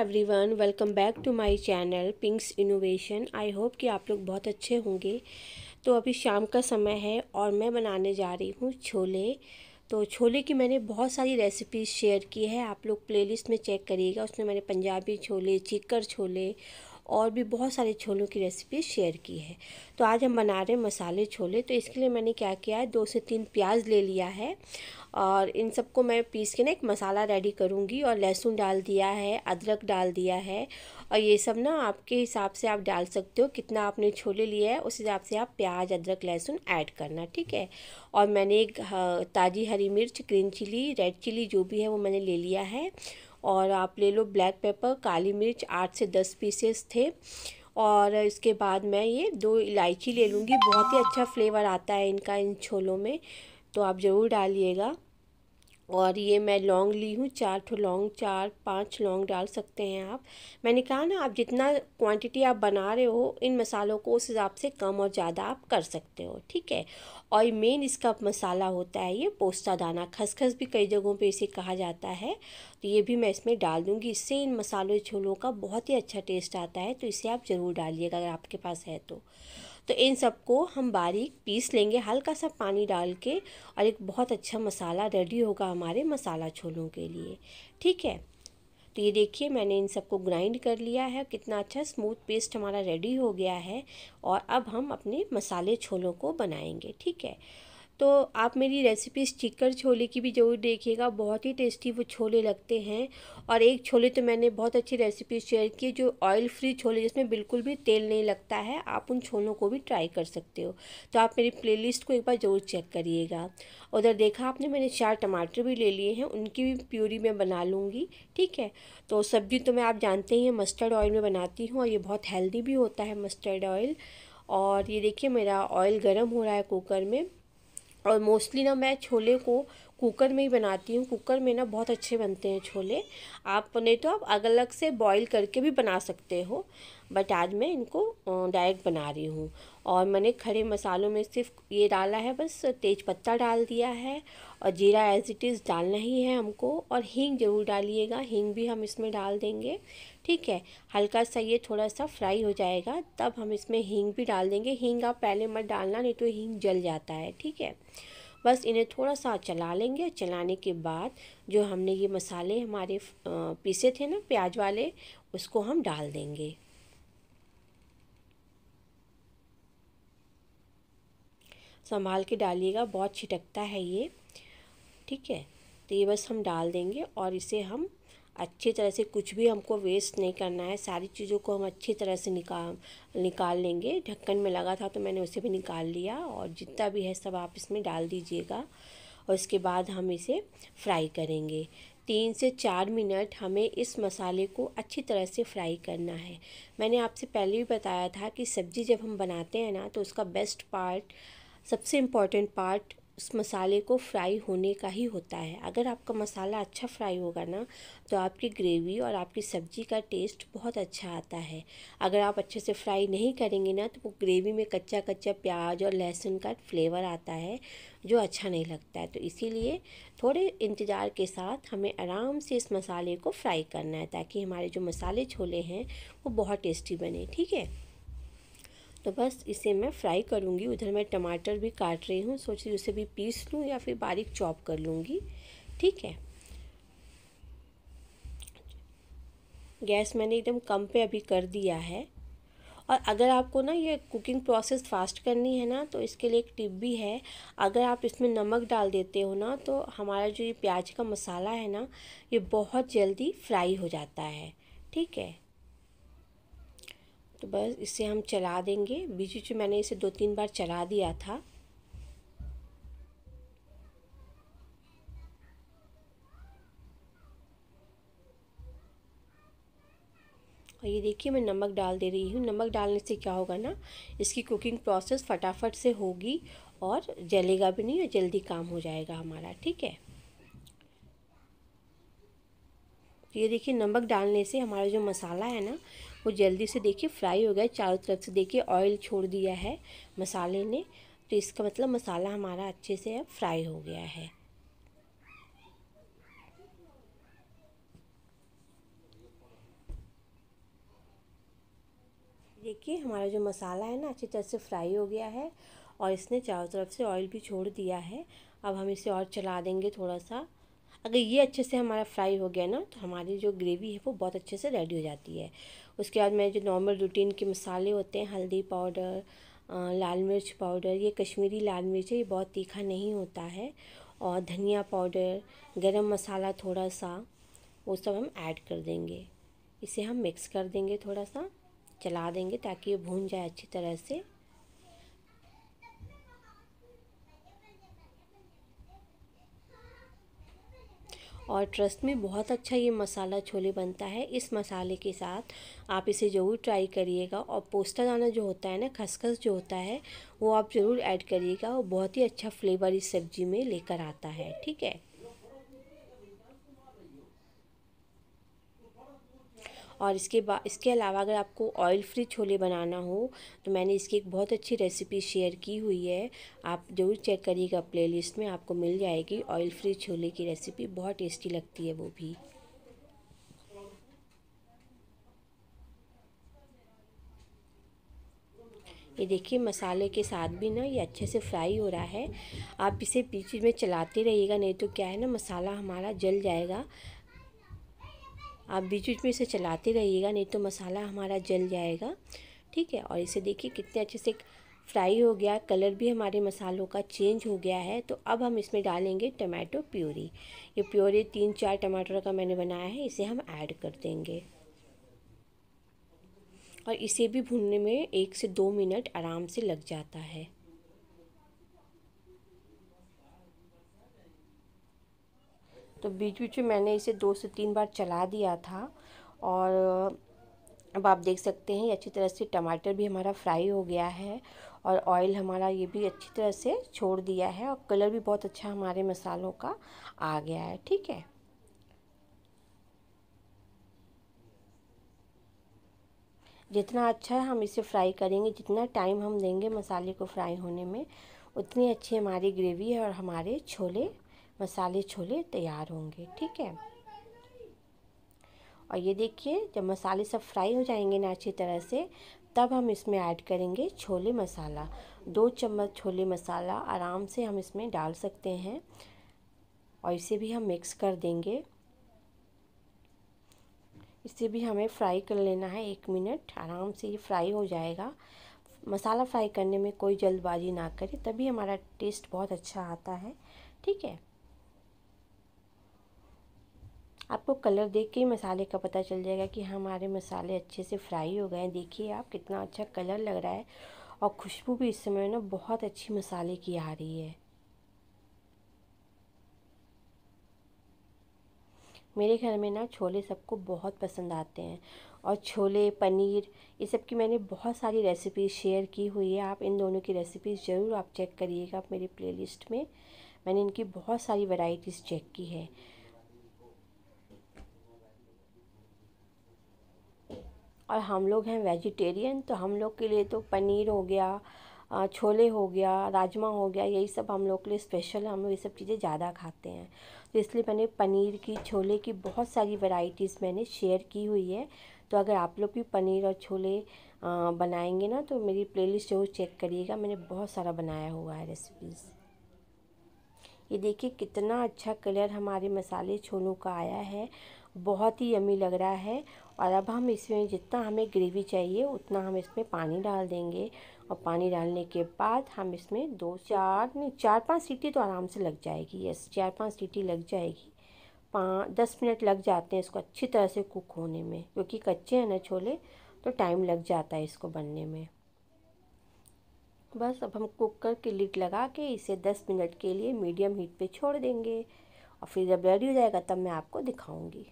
everyone welcome back to my channel Pinks Innovation I hope कि आप लोग बहुत अच्छे होंगे तो अभी शाम का समय है और मैं बनाने जा रही हूँ छोले तो छोले की मैंने बहुत सारी रेसिपीज़ शेयर की है आप लोग प्लेलिस्ट में चेक करिएगा उसमें मैंने पंजाबी छोले चिकर छोले और भी बहुत सारे छोलों की रेसिपी शेयर की है तो आज हम बना रहे हैं मसाले छोले तो इसके लिए मैंने क्या किया है दो से तीन प्याज ले लिया है और इन सबको मैं पीस के ना एक मसाला रेडी करूँगी और लहसुन डाल दिया है अदरक डाल दिया है और ये सब ना आपके हिसाब से आप डाल सकते हो कितना आपने छोले लिए है उस हिसाब से आप प्याज अदरक लहसुन ऐड करना ठीक है और मैंने एक हाँ, ताज़ी हरी मिर्च ग्रीन चिली रेड चिली जो भी है वो मैंने ले लिया है और आप ले लो ब्लैक पेपर काली मिर्च आठ से दस पीसेस थे और इसके बाद मैं ये दो इलायची ले लूँगी बहुत ही अच्छा फ्लेवर आता है इनका इन छोलों में तो आप ज़रूर डालिएगा और ये मैं लौंग ली हूँ चार ठो लौंग चार पांच लौंग डाल सकते हैं आप मैंने कहा ना आप जितना क्वांटिटी आप बना रहे हो इन मसालों को उस हिसाब से कम और ज़्यादा आप कर सकते हो ठीक है और मेन इसका मसाला होता है ये पोस्ता दाना खसखस भी कई जगहों पे इसे कहा जाता है तो ये भी मैं इसमें डाल दूँगी इससे इन मसालों छोलों का बहुत ही अच्छा टेस्ट आता है तो इसे आप ज़रूर डालिएगा अगर आपके पास है तो तो इन सबको हम बारीक पीस लेंगे हल्का सा पानी डाल के और एक बहुत अच्छा मसाला रेडी होगा हमारे मसाला छोलों के लिए ठीक है तो ये देखिए मैंने इन सबको ग्राइंड कर लिया है कितना अच्छा स्मूथ पेस्ट हमारा रेडी हो गया है और अब हम अपने मसाले छोलों को बनाएंगे ठीक है तो आप मेरी रेसिपी चिकन छोले की भी ज़रूर देखिएगा बहुत ही टेस्टी वो छोले लगते हैं और एक छोले तो मैंने बहुत अच्छी रेसिपी शेयर की जो ऑयल फ्री छोले जिसमें बिल्कुल भी तेल नहीं लगता है आप उन छोलों को भी ट्राई कर सकते हो तो आप मेरी प्लेलिस्ट को एक बार ज़रूर चेक करिएगा उधर देखा आपने मैंने चार टमाटर भी ले लिए हैं उनकी भी प्यूरी मैं बना लूँगी ठीक है तो सब्ज़ी तो मैं आप जानते ही हैं मस्टर्ड ऑयल में बनाती हूँ और ये बहुत हेल्दी भी होता है मस्टर्ड ऑयल और ये देखिए मेरा ऑयल गर्म हो रहा है कुकर में और मोस्टली ना मैं छोले को कुकर में ही बनाती हूँ कुकर में ना बहुत अच्छे बनते हैं छोले आप नहीं तो आप अलग अलग से बॉईल करके भी बना सकते हो बट आज मैं इनको डायरेक्ट बना रही हूँ और मैंने खड़े मसालों में सिर्फ ये डाला है बस तेज़पत्ता डाल दिया है और जीरा एज इट इज़ डालना ही है हमको और हींग ज़रूर डालिएगा हींग भी हम इसमें डाल देंगे ठीक है हल्का सा ये थोड़ा सा फ्राई हो जाएगा तब हम इसमें हींग भी डाल देंगे हींग आप पहले मत डालना नहीं तो हींग जल जाता है ठीक है बस इन्हें थोड़ा सा चला लेंगे चलाने के बाद जो हमने ये मसाले हमारे पीसे थे ना प्याज वाले उसको हम डाल देंगे संभाल के डालिएगा बहुत छिटकता है ये ठीक है तो ये बस हम डाल देंगे और इसे हम अच्छी तरह से कुछ भी हमको वेस्ट नहीं करना है सारी चीज़ों को हम अच्छी तरह से निकाल निकाल लेंगे ढक्कन में लगा था तो मैंने उसे भी निकाल लिया और जितना भी है सब आप इसमें डाल दीजिएगा और इसके बाद हम इसे फ्राई करेंगे तीन से चार मिनट हमें इस मसाले को अच्छी तरह से फ्राई करना है मैंने आपसे पहले भी बताया था कि सब्ज़ी जब हम बनाते हैं ना तो उसका बेस्ट पार्ट सबसे इम्पॉर्टेंट पार्ट उस मसाले को फ्राई होने का ही होता है अगर आपका मसाला अच्छा फ्राई होगा ना तो आपकी ग्रेवी और आपकी सब्ज़ी का टेस्ट बहुत अच्छा आता है अगर आप अच्छे से फ्राई नहीं करेंगे ना तो वो ग्रेवी में कच्चा कच्चा प्याज और लहसुन का फ्लेवर आता है जो अच्छा नहीं लगता है तो इसीलिए थोड़े इंतज़ार के साथ हमें आराम से इस मसाले को फ्राई करना है ताकि हमारे जो मसाले छोले हैं वो बहुत टेस्टी बने ठीक है तो बस इसे मैं फ्राई करूँगी उधर मैं टमाटर भी काट रही हूँ सोच रही उसे भी पीस लूँ या फिर बारीक चॉप कर लूँगी ठीक है गैस मैंने एकदम कम पे अभी कर दिया है और अगर आपको ना ये कुकिंग प्रोसेस फास्ट करनी है ना तो इसके लिए एक टिप भी है अगर आप इसमें नमक डाल देते हो ना तो हमारा जो ये प्याज का मसाला है ना ये बहुत जल्दी फ्राई हो जाता है ठीक है तो बस इसे हम चला देंगे बीच बीच मैंने इसे दो तीन बार चला दिया था और ये देखिए मैं नमक डाल दे रही हूँ नमक डालने से क्या होगा ना इसकी कुकिंग प्रोसेस फटाफट से होगी और जलेगा भी नहीं और जल्दी काम हो जाएगा हमारा ठीक है तो ये देखिए नमक डालने से हमारा जो मसाला है ना वो जल्दी से देखिए फ्राई हो गया चारों तरफ से देखिए ऑयल छोड़ दिया है मसाले ने तो इसका मतलब मसाला हमारा अच्छे से अब फ्राई हो गया है देखिए हमारा जो मसाला है ना अच्छी तरह से फ्राई हो गया है और इसने चारों तरफ से ऑयल भी छोड़ दिया है अब हम इसे और चला देंगे थोड़ा सा अगर ये अच्छे से हमारा फ्राई हो गया ना तो हमारी जो ग्रेवी है वो बहुत अच्छे से रेडी हो जाती है उसके बाद मेरे जो नॉर्मल रूटीन के मसाले होते हैं हल्दी पाउडर लाल मिर्च पाउडर ये कश्मीरी लाल मिर्च है ये बहुत तीखा नहीं होता है और धनिया पाउडर गरम मसाला थोड़ा सा वो सब हम ऐड कर देंगे इसे हम मिक्स कर देंगे थोड़ा सा चला देंगे ताकि ये भून जाए अच्छी तरह से और ट्रस्ट में बहुत अच्छा ये मसाला छोले बनता है इस मसाले के साथ आप इसे ज़रूर ट्राई करिएगा और पोस्ता दाना जो होता है ना खसखस जो होता है वो आप ज़रूर ऐड करिएगा और बहुत ही अच्छा फ्लेवर इस सब्ज़ी में लेकर आता है ठीक है और इसके बाद इसके अलावा अगर आपको ऑयल फ्री छोले बनाना हो तो मैंने इसकी एक बहुत अच्छी रेसिपी शेयर की हुई है आप ज़रूर चेक करिएगा प्लेलिस्ट में आपको मिल जाएगी ऑयल फ्री छोले की रेसिपी बहुत टेस्टी लगती है वो भी ये देखिए मसाले के साथ भी ना ये अच्छे से फ्राई हो रहा है आप इसे बीच में चलाते रहिएगा नहीं तो क्या है ना मसाला हमारा जल जाएगा आप बीच बीच में इसे चलाते रहिएगा नहीं तो मसाला हमारा जल जाएगा ठीक है और इसे देखिए कितने अच्छे से फ्राई हो गया कलर भी हमारे मसालों का चेंज हो गया है तो अब हम इसमें डालेंगे टमाटो प्योरी ये प्योरी तीन चार टमाटर का मैंने बनाया है इसे हम ऐड कर देंगे और इसे भी भूनने में एक से दो मिनट आराम से लग जाता है तो बीच बीच में मैंने इसे दो से तीन बार चला दिया था और अब आप देख सकते हैं अच्छी तरह से टमाटर भी हमारा फ्राई हो गया है और ऑयल हमारा ये भी अच्छी तरह से छोड़ दिया है और कलर भी बहुत अच्छा हमारे मसालों का आ गया है ठीक है जितना अच्छा है हम इसे फ्राई करेंगे जितना टाइम हम देंगे मसाले को फ्राई होने में उतनी अच्छी हमारी ग्रेवी है और हमारे छोले मसाले छोले तैयार होंगे ठीक है और ये देखिए जब मसाले सब फ्राई हो जाएंगे ना अच्छी तरह से तब हम इसमें ऐड करेंगे छोले मसाला दो चम्मच छोले मसाला आराम से हम इसमें डाल सकते हैं और इसे भी हम मिक्स कर देंगे इसे भी हमें फ्राई कर लेना है एक मिनट आराम से ये फ्राई हो जाएगा मसाला फ्राई करने में कोई जल्दबाजी ना करें तभी हमारा टेस्ट बहुत अच्छा आता है ठीक है आपको कलर देख के ही मसाले का पता चल जाएगा कि हमारे मसाले अच्छे से फ्राई हो गए हैं देखिए आप कितना अच्छा कलर लग रहा है और खुशबू भी इस समय ना बहुत अच्छी मसाले की आ रही है मेरे घर में ना छोले सबको बहुत पसंद आते हैं और छोले पनीर ये सब की मैंने बहुत सारी रेसिपीज़ शेयर की हुई है आप इन दोनों की रेसिपीज़ ज़रूर आप चेक करिएगा मेरी प्लेलिस्ट में मैंने इनकी बहुत सारी वैरायटीज़ चेक की है और हम लोग हैं वेजिटेरियन तो हम लोग के लिए तो पनीर हो गया छोले हो गया राजमा हो गया यही सब हम लोग के लिए स्पेशल हम लोग ये सब चीज़ें ज़्यादा खाते हैं तो इसलिए मैंने पनीर की छोले की बहुत सारी वैरायटीज़ मैंने शेयर की हुई है तो अगर आप लोग भी पनीर और छोले बनाएंगे ना तो मेरी प्लेलिस्ट जरूर चेक करिएगा मैंने बहुत सारा बनाया हुआ है रेसिपीज़ ये देखिए कितना अच्छा कलर हमारे मसाले छोलों का आया है बहुत ही यमी लग रहा है और अब हम इसमें जितना हमें ग्रेवी चाहिए उतना हम इसमें पानी डाल देंगे और पानी डालने के बाद हम इसमें दो चार नहीं चार पांच सीटी तो आराम से लग जाएगी यस चार पांच सीटी लग जाएगी पाँच दस मिनट लग जाते हैं इसको अच्छी तरह से कुक होने में क्योंकि कच्चे हैं ना छोले तो टाइम लग जाता है इसको बनने में बस अब हम कुक के लिट लगा के इसे दस मिनट के लिए मीडियम हीट पर छोड़ देंगे और फिर जब रेडी हो जाएगा तब मैं आपको दिखाऊंगी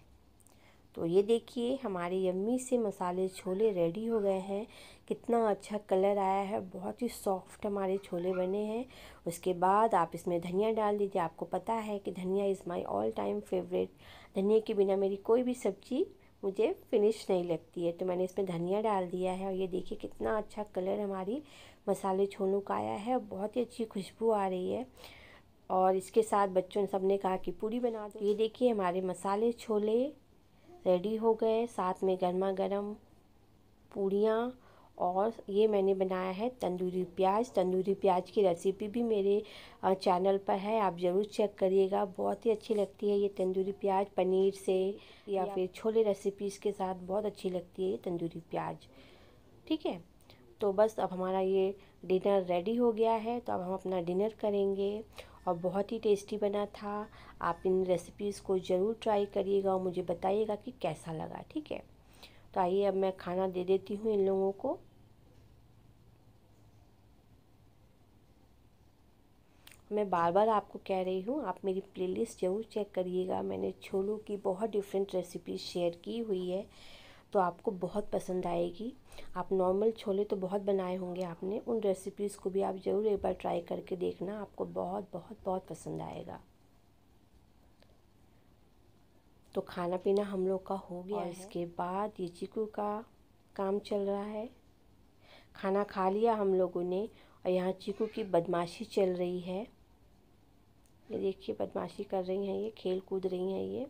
तो ये देखिए हमारे यम्मी से मसाले छोले रेडी हो गए हैं कितना अच्छा कलर आया है बहुत ही सॉफ्ट हमारे छोले बने हैं उसके बाद आप इसमें धनिया डाल दीजिए आपको पता है कि dhaniya is my all time favourite धनिया के बिना मेरी कोई भी सब्ज़ी मुझे फिनिश नहीं लगती है तो मैंने इसमें धनिया डाल दिया है और ये देखिए कितना अच्छा कलर हमारी मसाले छोलों का आया है बहुत ही अच्छी खुशबू आ रही है और इसके साथ बच्चों ने सब ने कहा कि पूरी बना दो ये देखिए हमारे मसाले छोले रेडी हो गए साथ में गर्मा गर्म पूड़ियाँ और ये मैंने बनाया है तंदूरी प्याज तंदूरी प्याज की रेसिपी भी मेरे चैनल पर है आप ज़रूर चेक करिएगा बहुत ही अच्छी लगती है ये तंदूरी प्याज पनीर से या, फिर छोले रेसिपीज़ के साथ बहुत अच्छी लगती है ये तंदूरी प्याज ठीक है तो बस अब हमारा ये डिनर रेडी हो गया है तो अब हम अपना डिनर करेंगे और बहुत ही टेस्टी बना था आप इन रेसिपीज़ को ज़रूर ट्राई करिएगा और मुझे बताइएगा कि कैसा लगा ठीक है तो आइए अब मैं खाना दे देती हूँ इन लोगों को मैं बार बार आपको कह रही हूँ आप मेरी प्लेलिस्ट ज़रूर चेक करिएगा मैंने छोलों की बहुत डिफरेंट रेसिपी शेयर की हुई है तो आपको बहुत पसंद आएगी आप नॉर्मल छोले तो बहुत बनाए होंगे आपने उन रेसिपीज़ को भी आप ज़रूर एक बार ट्राई करके देखना आपको बहुत बहुत बहुत पसंद आएगा तो खाना पीना हम लोग का हो गया और इसके बाद ये चीकू का काम चल रहा है खाना खा लिया हम लोगों ने और यहाँ चीकू की बदमाशी चल रही है ये देखिए बदमाशी कर रही हैं ये खेल कूद रही हैं ये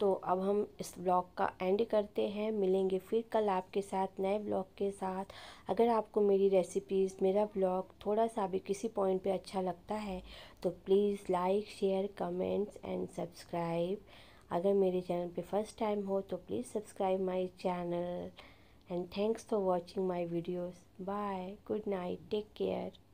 तो अब हम इस ब्लॉग का एंड करते हैं मिलेंगे फिर कल आपके साथ नए ब्लॉग के साथ अगर आपको मेरी रेसिपीज़ मेरा ब्लॉग थोड़ा सा भी किसी पॉइंट पे अच्छा लगता है तो please like share comments and subscribe अगर मेरे चैनल पे फर्स्ट टाइम हो तो please subscribe my channel and thanks for watching my videos bye good night take care